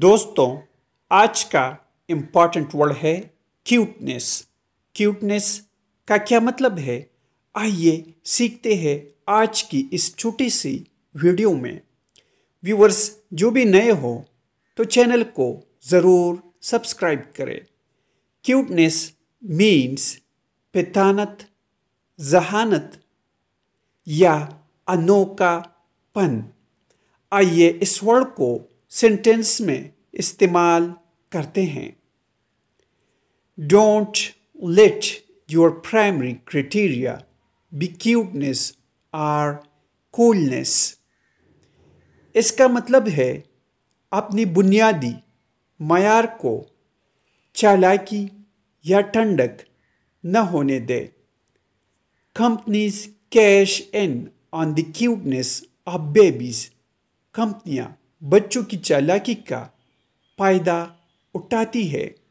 दोस्तों आज का इम्पॉर्टेंट वर्ड है क्यूटनेस क्यूटनेस का क्या मतलब है आइए सीखते हैं आज की इस छोटी सी वीडियो में व्यूवर्स जो भी नए हो तो चैनल को ज़रूर सब्सक्राइब करें क्यूटनेस मीन्स पितानत जहानत या अनोखापन आइए इस वर्ड को सेंटेंस में इस्तेमाल करते हैं don't let your primary criteria be cuteness or coolness इसका मतलब है अपनी बुनियादी मैार को चालाकी या ठंडक न होने दे companies cash in on the cuteness of babies कंपनियाँ बच्चों की चालाकी का फ़ायदा उठाती है